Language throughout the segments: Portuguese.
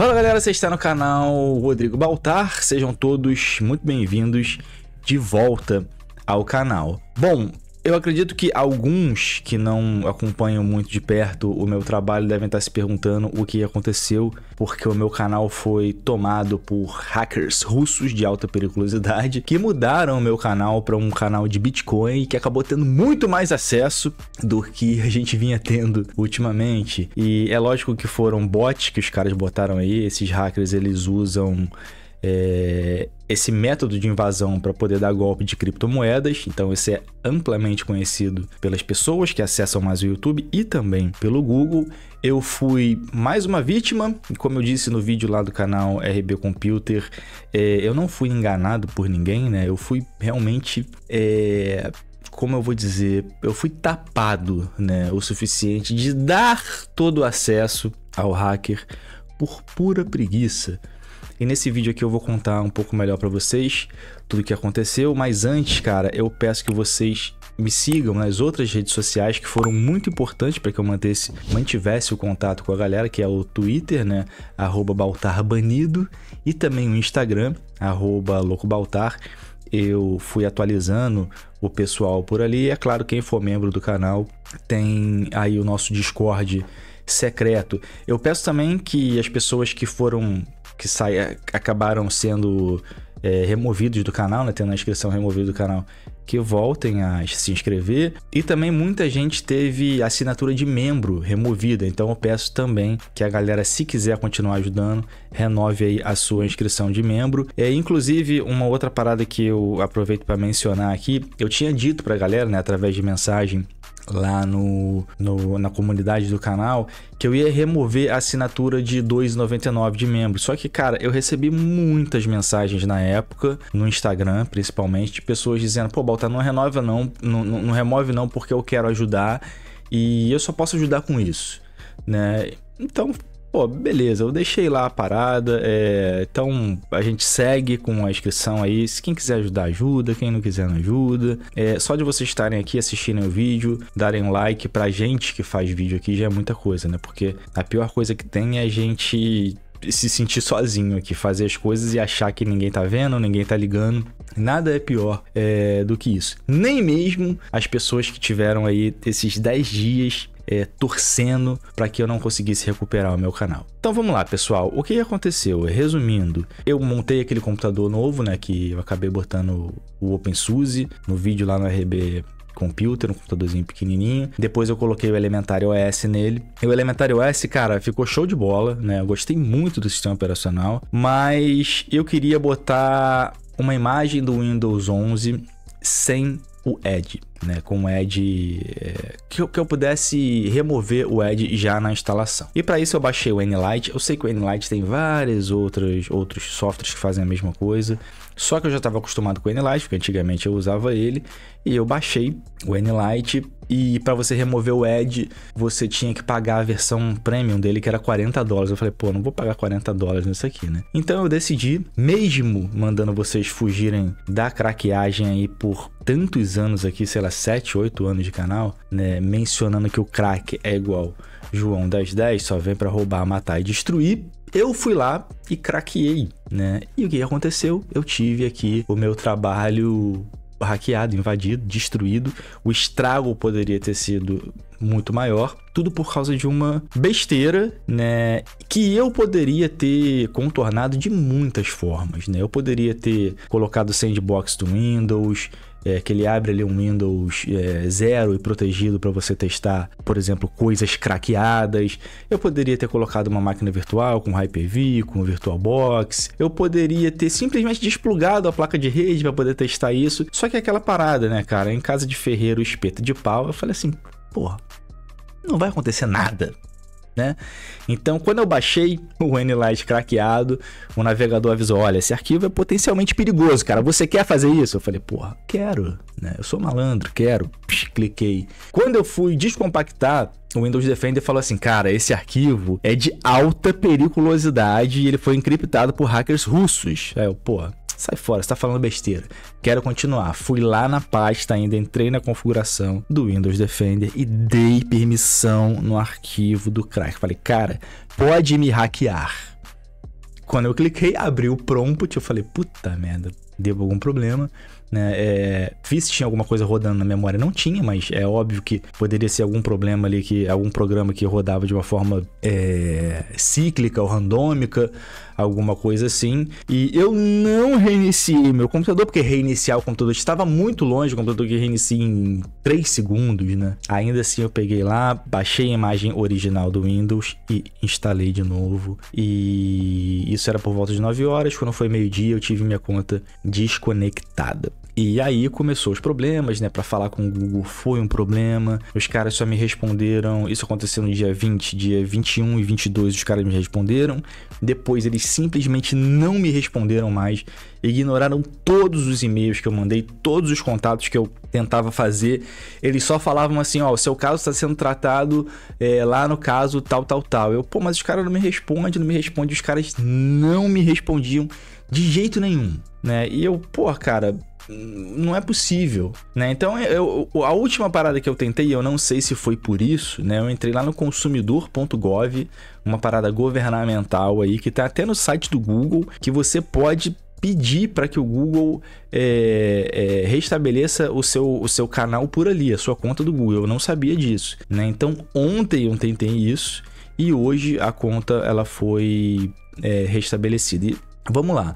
Fala galera, você está no canal Rodrigo Baltar, sejam todos muito bem-vindos de volta ao canal. Bom, eu acredito que alguns que não acompanham muito de perto o meu trabalho devem estar se perguntando o que aconteceu, porque o meu canal foi tomado por hackers russos de alta periculosidade que mudaram o meu canal para um canal de Bitcoin que acabou tendo muito mais acesso do que a gente vinha tendo ultimamente. E é lógico que foram bots que os caras botaram aí, esses hackers eles usam é, esse método de invasão para poder dar golpe de criptomoedas. Então, esse é amplamente conhecido pelas pessoas que acessam mais o YouTube e também pelo Google. Eu fui mais uma vítima, e como eu disse no vídeo lá do canal RB Computer, é, eu não fui enganado por ninguém, né? Eu fui realmente. É, como eu vou dizer, eu fui tapado, né, o suficiente de dar todo o acesso ao hacker por pura preguiça. E nesse vídeo aqui eu vou contar um pouco melhor para vocês tudo o que aconteceu, mas antes, cara, eu peço que vocês me sigam nas outras redes sociais que foram muito importantes para que eu mantesse, mantivesse o contato com a galera, que é o Twitter, né? @baltarbanido e também o Instagram, Loucobaltar. Eu fui atualizando o pessoal por ali. E é claro, quem for membro do canal tem aí o nosso Discord secreto. Eu peço também que as pessoas que foram que sai, é, acabaram sendo é, removidos do canal, né? Tendo a inscrição removida do canal, que voltem a se inscrever. E também muita gente teve assinatura de membro removida, então eu peço também que a galera, se quiser continuar ajudando, renove aí a sua inscrição de membro. É, inclusive, uma outra parada que eu aproveito para mencionar aqui, eu tinha dito para a galera, né, através de mensagem lá no, no, na comunidade do canal que eu ia remover a assinatura de 2,99 de membro. Só que, cara, eu recebi muitas mensagens na época, no Instagram principalmente, de pessoas dizendo: pô, Baltar, não renova não, não, não remove não, porque eu quero ajudar e eu só posso ajudar com isso, né? Então, pô, beleza, eu deixei lá a parada, é, então a gente segue com a inscrição aí, se quem quiser ajudar, ajuda, quem não quiser, não ajuda. É, só de vocês estarem aqui, assistindo o vídeo, darem like pra gente que faz vídeo aqui já é muita coisa, né? Porque a pior coisa que tem é a gente se sentir sozinho aqui, fazer as coisas e achar que ninguém tá vendo, ninguém tá ligando. Nada é pior é, do que isso. Nem mesmo as pessoas que tiveram aí esses 10 dias é, torcendo para que eu não conseguisse recuperar o meu canal. Então vamos lá, pessoal. O que aconteceu? Resumindo, eu montei aquele computador novo, né? Que eu acabei botando o OpenSUSE no vídeo lá no RB computer, um computadorzinho pequenininho. Depois eu coloquei o Elementary OS nele. E o Elementary OS, cara, ficou show de bola, né? Eu gostei muito do sistema operacional, mas eu queria botar uma imagem do Windows 11 sem o Edge né, com o Edge, é, que, eu, que eu pudesse remover o Edge já na instalação. E para isso eu baixei o Nlight, eu sei que o Nlight tem vários outros, outros softwares que fazem a mesma coisa, só que eu já estava acostumado com o Nlight, porque antigamente eu usava ele, e eu baixei o Nlight e para você remover o Edge, você tinha que pagar a versão premium dele, que era 40 dólares. Eu falei, pô, não vou pagar 40 dólares nisso aqui, né? Então eu decidi, mesmo mandando vocês fugirem da craqueagem aí por tantos anos aqui, sei lá, 7, 8 anos de canal, né, mencionando que o crack é igual João das 10, só vem para roubar, matar e destruir, eu fui lá e craqueei, né? E o que aconteceu? Eu tive aqui o meu trabalho hackeado, invadido, destruído. O estrago poderia ter sido muito maior, tudo por causa de uma besteira, né, que eu poderia ter contornado de muitas formas, né? Eu poderia ter colocado sandbox do Windows, é, que ele abre ali um Windows é, zero e protegido para você testar, por exemplo, coisas craqueadas. Eu poderia ter colocado uma máquina virtual com Hyper-V, com VirtualBox. Eu poderia ter simplesmente desplugado a placa de rede para poder testar isso. Só que é aquela parada, né, cara? Em casa de ferreiro, espeta de pau. Eu falei assim, porra, não vai acontecer nada né? Então, quando eu baixei o Nlight craqueado, o navegador avisou: olha, esse arquivo é potencialmente perigoso, cara. Você quer fazer isso? Eu falei: porra, quero, né? Eu sou malandro, quero. Psh, cliquei. Quando eu fui descompactar, o Windows Defender falou assim: cara, esse arquivo é de alta periculosidade e ele foi encriptado por hackers russos. Aí eu, porra. Sai fora, você tá falando besteira. Quero continuar. Fui lá na pasta ainda, entrei na configuração do Windows Defender e dei permissão no arquivo do crack. Falei, cara, pode me hackear. Quando eu cliquei, abriu o prompt, eu falei, puta merda, deu algum problema né? É, vi se tinha alguma coisa rodando na memória, não tinha, mas é óbvio que poderia ser algum problema ali, que algum programa que rodava de uma forma é, cíclica ou randômica, alguma coisa assim. E eu não reiniciei meu computador, porque reiniciar o computador estava muito longe, o computador que reinicia em 3 segundos, né? Ainda assim eu peguei lá, baixei a imagem original do Windows e instalei de novo. E isso era por volta de 9 horas, quando foi meio-dia eu tive minha conta desconectada. E aí começou os problemas, né? Para falar com o Google foi um problema. Os caras só me responderam. Isso aconteceu no dia 20, dia 21 e 22 os caras me responderam. Depois eles simplesmente não me responderam mais. Ignoraram todos os e-mails que eu mandei, todos os contatos que eu tentava fazer. Eles só falavam assim: ó, o seu caso está sendo tratado é, lá no caso tal, tal, tal. Eu, pô, mas os caras não me respondem, não me respondem. Os caras não me respondiam de jeito nenhum, né? E eu, pô, cara, não é possível, né? Então, é, eu, a última parada que eu tentei, eu não sei se foi por isso, né? Eu entrei lá no consumidor.gov, uma parada governamental aí, que tá até no site do Google, que você pode pedir para que o Google é, é, restabeleça o seu, o seu canal por ali, a sua conta do Google. Eu não sabia disso, né? Então, ontem eu tentei isso e hoje a conta ela foi é, restabelecida. E vamos lá.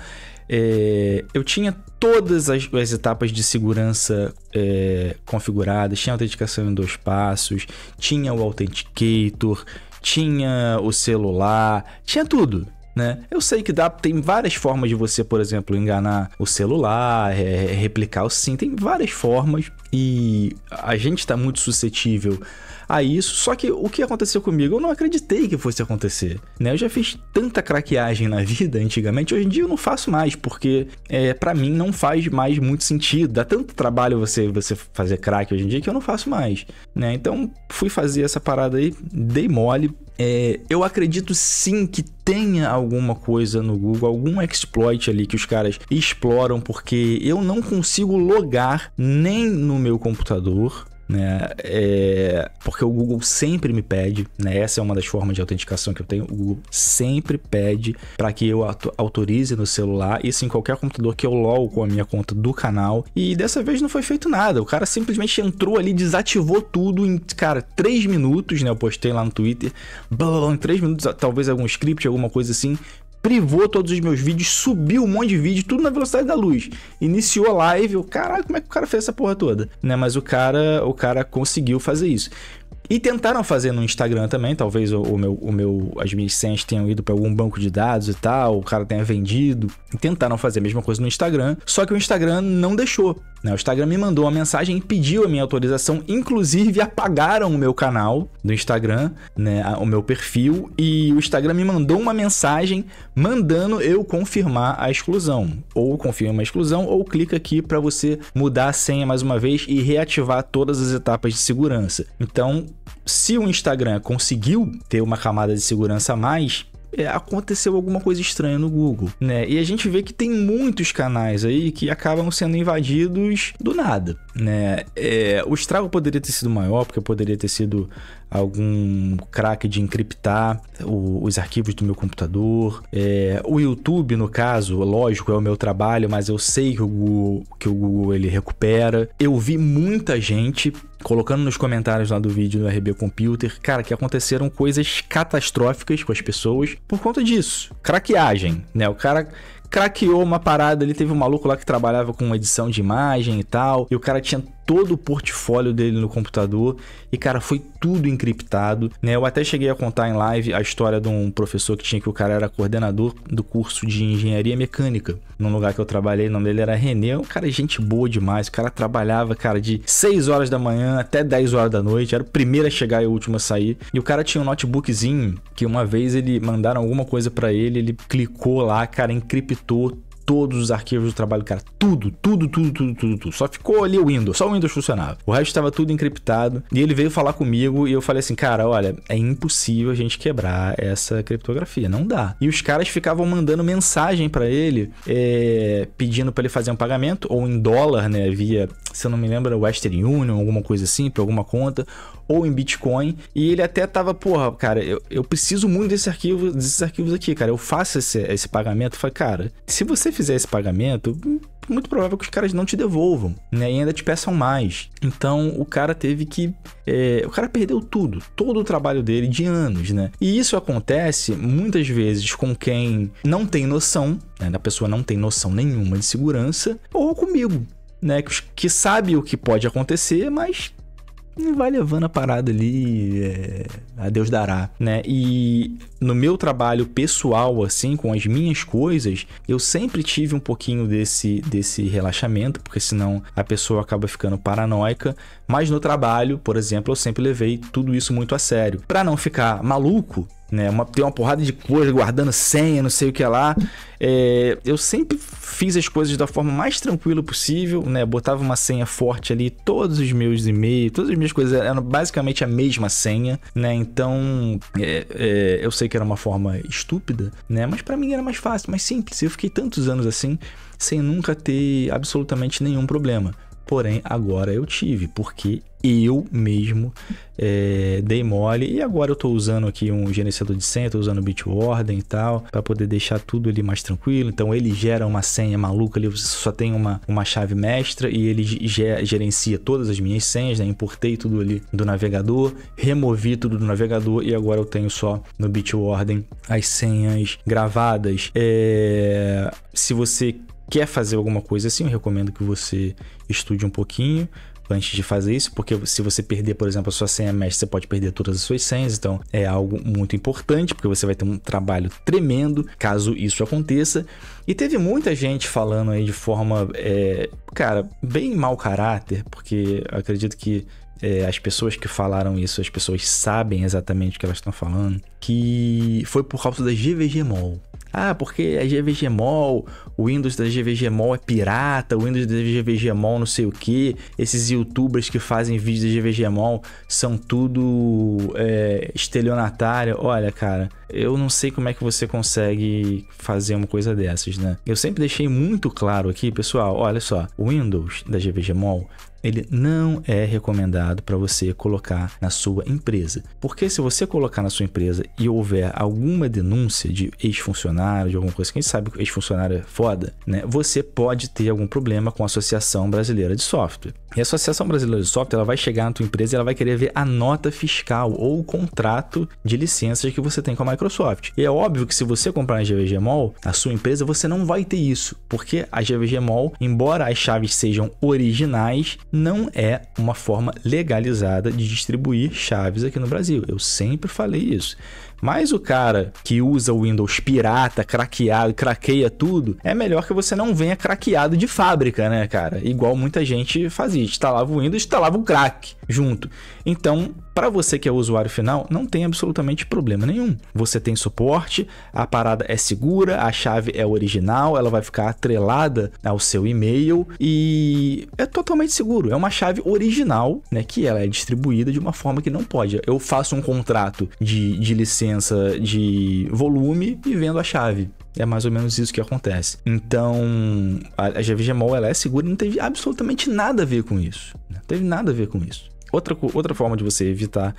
É, eu tinha todas as, as etapas de segurança é, configuradas, tinha autenticação em dois passos, tinha o Authenticator, tinha o celular, tinha tudo. Né? Eu sei que dá, tem várias formas de você, por exemplo, enganar o celular, é, replicar o SIM, tem várias formas e a gente está muito suscetível a isso. Só que o que aconteceu comigo, eu não acreditei que fosse acontecer. Né? Eu já fiz tanta craqueagem na vida antigamente, hoje em dia eu não faço mais, porque é, para mim não faz mais muito sentido. Dá tanto trabalho você, você fazer crack hoje em dia que eu não faço mais. Né? Então fui fazer essa parada aí, dei mole. É, eu acredito sim que tenha alguma coisa no Google, algum exploit ali que os caras exploram, porque eu não consigo logar nem no meu computador né? É... porque o Google sempre me pede, né? Essa é uma das formas de autenticação que eu tenho. O Google sempre pede para que eu autorize no celular, isso em qualquer computador que eu logo com a minha conta do canal. E dessa vez não foi feito nada. O cara simplesmente entrou ali, desativou tudo em, cara, três minutos, né? Eu postei lá no Twitter, blá, blá, blá, em três minutos, talvez algum script, alguma coisa assim, privou todos os meus vídeos, subiu um monte de vídeo, tudo na velocidade da luz. Iniciou a live, eu, caralho, como é que o cara fez essa porra toda? Né? Mas o cara, o cara conseguiu fazer isso. E tentaram fazer no Instagram também, talvez o, o meu, o meu, as minhas senhas tenham ido para algum banco de dados e tal, o cara tenha vendido. Tentaram fazer a mesma coisa no Instagram, só que o Instagram não deixou. Né? O Instagram me mandou uma mensagem e pediu a minha autorização, inclusive apagaram o meu canal do Instagram, né, o meu perfil, e o Instagram me mandou uma mensagem mandando eu confirmar a exclusão. Ou confirma a exclusão, ou clica aqui para você mudar a senha mais uma vez e reativar todas as etapas de segurança. Então, se o Instagram conseguiu ter uma camada de segurança a mais, é, aconteceu alguma coisa estranha no Google, né? E a gente vê que tem muitos canais aí que acabam sendo invadidos do nada, né? É, o estrago poderia ter sido maior, porque poderia ter sido algum crack de encriptar o, os arquivos do meu computador. É, o YouTube, no caso, lógico, é o meu trabalho, mas eu sei que o Google, que o Google ele recupera. Eu vi muita gente colocando nos comentários lá do vídeo do RB Computer, cara, que aconteceram coisas catastróficas com as pessoas por conta disso. Craqueagem, né? O cara craqueou uma parada, ele teve um maluco lá que trabalhava com edição de imagem e tal, e o cara tinha todo o portfólio dele no computador e, cara, foi tudo encriptado, né? Eu até cheguei a contar em live a história de um professor que tinha que o cara era coordenador do curso de engenharia mecânica, num lugar que eu trabalhei, o nome dele era René, é um cara gente boa demais, o cara trabalhava, cara, de 6 horas da manhã até 10 horas da noite, era o primeiro a chegar e o último a sair, e o cara tinha um notebookzinho que uma vez ele mandaram alguma coisa para ele, ele clicou lá, cara, encriptou todos os arquivos do trabalho, cara. Tudo, tudo, tudo, tudo, tudo, tudo. Só ficou ali o Windows, só o Windows funcionava. O resto estava tudo encriptado. E ele veio falar comigo e eu falei assim, cara, olha, é impossível a gente quebrar essa criptografia, não dá. E os caras ficavam mandando mensagem para ele, é, pedindo para ele fazer um pagamento, ou em dólar, né, via, se eu não me lembro, Western Union, alguma coisa assim, para alguma conta, ou em Bitcoin. E ele até tava, porra, cara, eu, eu preciso muito desse arquivo, desses arquivos aqui, cara. Eu faço esse, esse pagamento. falei, cara, se você fizer esse pagamento, muito provável que os caras não te devolvam, né? E ainda te peçam mais. Então o cara teve que. É, o cara perdeu tudo, todo o trabalho dele de anos, né? E isso acontece muitas vezes com quem não tem noção, né? A pessoa não tem noção nenhuma de segurança, ou comigo, né? Que, que sabe o que pode acontecer, mas e vai levando a parada ali, é, a Deus dará, né? E no meu trabalho pessoal, assim, com as minhas coisas, eu sempre tive um pouquinho desse, desse relaxamento, porque senão a pessoa acaba ficando paranoica. Mas no trabalho, por exemplo, eu sempre levei tudo isso muito a sério. Para não ficar maluco, né? Uma, tem uma porrada de coisa, guardando senha, não sei o que lá. É, eu sempre fiz as coisas da forma mais tranquila possível, né? Botava uma senha forte ali, todos os meus e-mails, todas as minhas coisas eram basicamente a mesma senha, né? Então, é, é, eu sei que era uma forma estúpida, né? Mas para mim era mais fácil, mais simples. Eu fiquei tantos anos assim, sem nunca ter absolutamente nenhum problema. Porém, agora eu tive, porque eu mesmo é, dei mole e agora eu estou usando aqui um gerenciador de senha, estou usando o Bitwarden e tal, para poder deixar tudo ali mais tranquilo. Então ele gera uma senha maluca ali, você só tem uma, uma chave mestra e ele gerencia todas as minhas senhas, né? Importei tudo ali do navegador, removi tudo do navegador e agora eu tenho só no Bitwarden as senhas gravadas. É, se você quer fazer alguma coisa assim, eu recomendo que você estude um pouquinho antes de fazer isso, porque se você perder, por exemplo, a sua senha mestre, você pode perder todas as suas senhas, então é algo muito importante, porque você vai ter um trabalho tremendo caso isso aconteça. E teve muita gente falando aí de forma, é, cara, bem mau caráter, porque acredito que é, as pessoas que falaram isso, as pessoas sabem exatamente o que elas estão falando, que foi por causa da GVGMOL. Ah, porque a GVGMOL, o Windows da GVGMOL é pirata, o Windows da GVGMOL não sei o que, esses youtubers que fazem vídeos da GVGMOL são tudo é, estelionatário. Olha, cara, eu não sei como é que você consegue fazer uma coisa dessas, né? Eu sempre deixei muito claro aqui, pessoal, olha só, o Windows da GVGMOL ele não é recomendado para você colocar na sua empresa. Porque se você colocar na sua empresa e houver alguma denúncia de ex-funcionário, de alguma coisa que a gente sabe que ex-funcionário é foda, né? Você pode ter algum problema com a Associação Brasileira de Software. E a Associação Brasileira de Software ela vai chegar na tua empresa e ela vai querer ver a nota fiscal ou o contrato de licenças que você tem com a Microsoft. E é óbvio que se você comprar na GVG Mall, a sua empresa, você não vai ter isso, porque a GVG Mall, embora as chaves sejam originais, não é uma forma legalizada de distribuir chaves aqui no Brasil. Eu sempre falei isso. Mas o cara que usa o Windows pirata, craqueado, craqueia tudo, é melhor que você não venha craqueado de fábrica, né, cara? Igual muita gente fazia. Instalava o Windows, instalava o crack junto. Então, para você que é usuário final, não tem absolutamente problema nenhum. Você tem suporte, a parada é segura, a chave é original, ela vai ficar atrelada ao seu e-mail e é totalmente seguro. É uma chave original, né, que ela é distribuída de uma forma que não pode. Eu faço um contrato de, de licença de volume e vendo a chave. É mais ou menos isso que acontece. Então, a, a GVGMOL ela é segura e não teve absolutamente nada a ver com isso. Não né? teve nada a ver com isso. Outra, outra forma de você evitar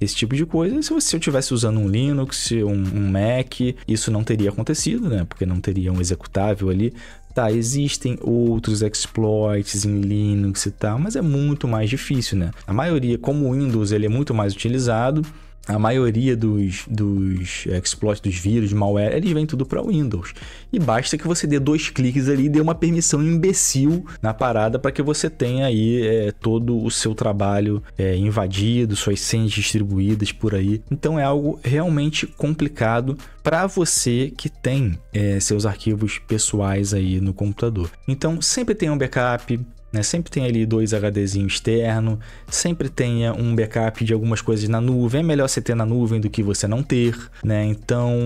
esse tipo de coisa. É se, você, estivesse eu tivesse usando um Linux, um, um, Mac, isso não teria acontecido, né? Porque não teria um executável ali. Tá, existem outros exploits em Linux e tal, mas é muito mais difícil, né? A maioria, como o Windows, ele é muito mais utilizado, a maioria dos, dos exploits, dos vírus, malware, eles vêm tudo para Windows. E basta que você dê dois cliques ali e dê uma permissão imbecil na parada para que você tenha aí é, todo o seu trabalho é, invadido, suas senhas distribuídas por aí. Então é algo realmente complicado para você que tem é, seus arquivos pessoais aí no computador. Então sempre tenha um backup, né? Sempre tem ali dois HDzinho externo, sempre tenha um backup de algumas coisas na nuvem. É melhor você ter na nuvem do que você não ter, né? Então,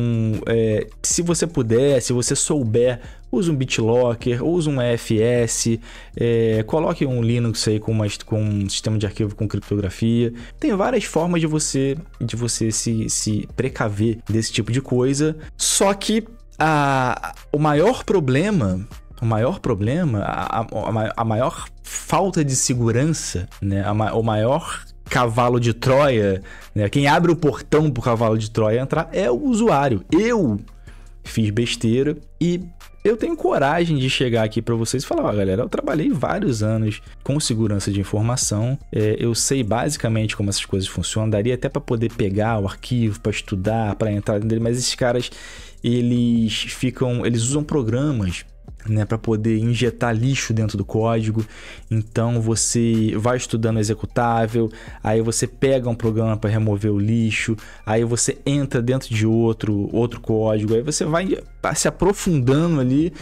é, se você puder, se você souber use um BitLocker, use um EFS, é, coloque um Linux aí com, uma, com um sistema de arquivo com criptografia. Tem várias formas de você, de você se, se precaver desse tipo de coisa. Só que a, o maior problema o maior problema, a, a, a maior falta de segurança, né? A, o maior cavalo de Troia, né? Quem abre o portão pro cavalo de Troia entrar é o usuário. Eu fiz besteira e eu tenho coragem de chegar aqui para vocês e falar, ó, galera, eu trabalhei vários anos com segurança de informação, é, eu sei basicamente como essas coisas funcionam, daria até para poder pegar o arquivo, para estudar, para entrar nele, mas esses caras, eles ficam, eles usam programas né, para poder injetar lixo dentro do código. Então você vai estudando executável, aí você pega um programa para remover o lixo, aí você entra dentro de outro outro código, aí você vai tá se aprofundando ali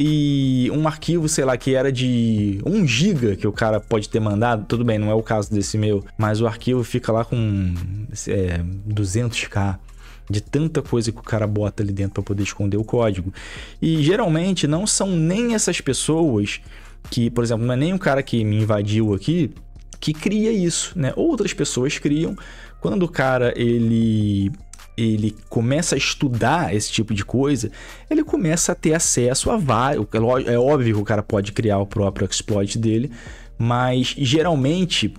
e um arquivo, sei lá, que era de 1 GB que o cara pode ter mandado, tudo bem, não é o caso desse meu, mas o arquivo fica lá com é, 200k de tanta coisa que o cara bota ali dentro para poder esconder o código. E geralmente não são nem essas pessoas que, por exemplo, não é nem o cara que me invadiu aqui que cria isso, né? Outras pessoas criam. Quando o cara ele ele começa a estudar esse tipo de coisa, ele começa a ter acesso a vários. É, é óbvio que o cara pode criar o próprio exploit dele, mas geralmente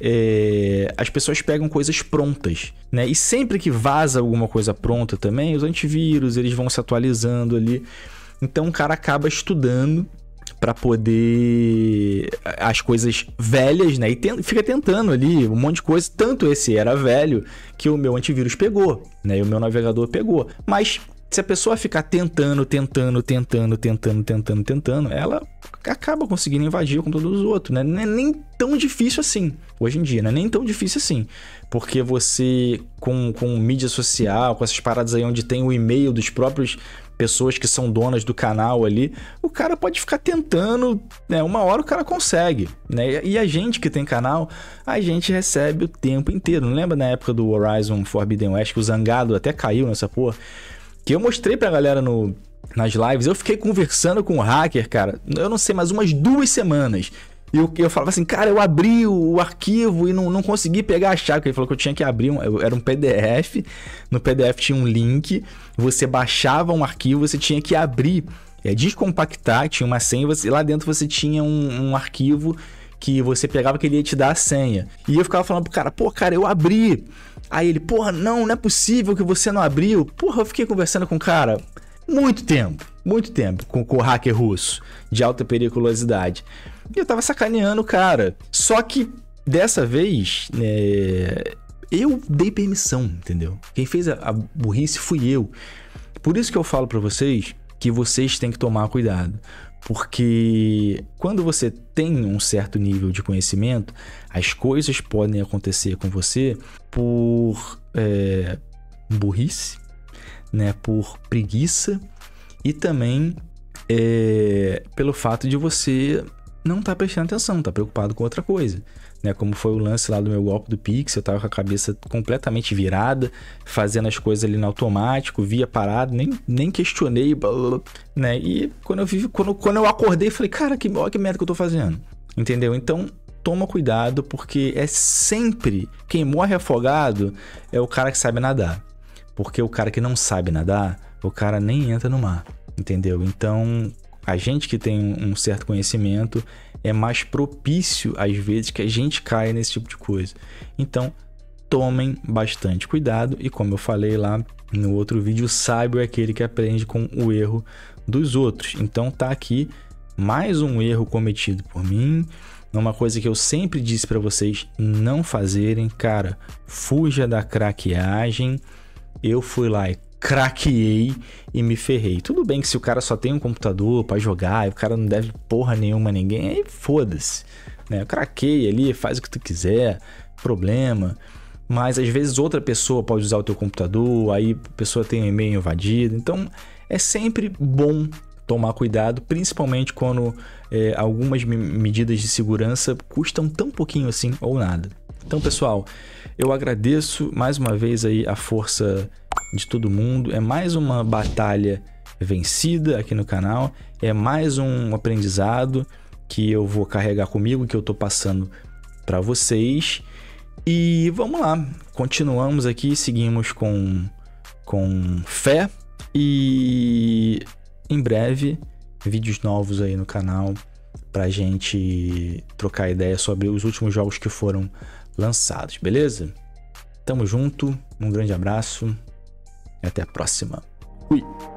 é, as pessoas pegam coisas prontas, né? E sempre que vaza alguma coisa pronta também, os antivírus, eles vão se atualizando ali. Então o cara acaba estudando para poder as coisas velhas, né? E fica tentando ali um monte de coisa. Tanto esse era velho que o meu antivírus pegou, né? E o meu navegador pegou. Mas se a pessoa ficar tentando, tentando, tentando, tentando, tentando, tentando, ela acaba conseguindo invadir o computador dos outros, né? Não é nem tão difícil assim. Hoje em dia, não é nem tão difícil assim. Porque você, com, com mídia social, com essas paradas aí onde tem o e-mail dos próprios pessoas que são donas do canal ali, o cara pode ficar tentando, né? Uma hora o cara consegue, né? E a gente que tem canal, a gente recebe o tempo inteiro. Não lembra na época do Horizon Forbidden West que o Zangado até caiu nessa porra? que eu mostrei pra galera no, nas lives, eu fiquei conversando com o um hacker, cara, eu não sei, mais umas duas semanas. E eu, eu falava assim, cara, eu abri o, o arquivo e não, não consegui pegar a chave. Ele falou que eu tinha que abrir, um, era um PDF, no PDF tinha um link, você baixava um arquivo, você tinha que abrir, é, descompactar, tinha uma senha, você, e lá dentro você tinha um, um arquivo que você pegava que ele ia te dar a senha. E eu ficava falando pro cara, pô, cara, eu abri. Aí ele, porra, não, não é possível que você não abriu. Porra, eu fiquei conversando com o cara muito tempo, muito tempo com, com o hacker russo de alta periculosidade. E eu tava sacaneando o cara. Só que dessa vez, é, eu dei permissão, entendeu? Quem fez a, a burrice fui eu. Por isso que eu falo para vocês que vocês têm que tomar cuidado. Porque quando você tem um certo nível de conhecimento, as coisas podem acontecer com você por é, burrice, né, por preguiça e também é, pelo fato de você não estar tá prestando atenção, estar tá preocupado com outra coisa né? Como foi o lance lá do meu golpe do Pix, eu tava com a cabeça completamente virada, fazendo as coisas ali no automático, via parado, nem, nem questionei, blá, blá, blá, né? E quando eu vivi, quando, quando eu acordei, falei, cara, que, olha que merda que eu tô fazendo. Entendeu? Então, toma cuidado, porque é sempre quem morre afogado é o cara que sabe nadar. Porque o cara que não sabe nadar, o cara nem entra no mar. Entendeu? Então, a gente que tem um certo conhecimento é mais propício às vezes que a gente caia nesse tipo de coisa. Então, tomem bastante cuidado e como eu falei lá no outro vídeo, o sábio é aquele que aprende com o erro dos outros. Então, tá aqui mais um erro cometido por mim, uma coisa que eu sempre disse para vocês não fazerem, cara, fuja da craqueagem. Eu fui lá e craqueei e me ferrei. Tudo bem que se o cara só tem um computador para jogar e o cara não deve porra nenhuma a ninguém, aí foda-se. Né? Craqueia ali, faz o que tu quiser, problema. Mas às vezes outra pessoa pode usar o teu computador, aí a pessoa tem um e-mail invadido. Então é sempre bom tomar cuidado, principalmente quando é, algumas medidas de segurança custam tão pouquinho assim ou nada. Então, pessoal, eu agradeço mais uma vez aí a força de todo mundo. É mais uma batalha vencida aqui no canal, é mais um aprendizado que eu vou carregar comigo, que eu tô passando para vocês. E vamos lá, continuamos aqui, seguimos com, com fé e em breve vídeos novos aí no canal pra gente trocar ideia sobre os últimos jogos que foram lançados, beleza? Tamo junto, um grande abraço até a próxima. Fui!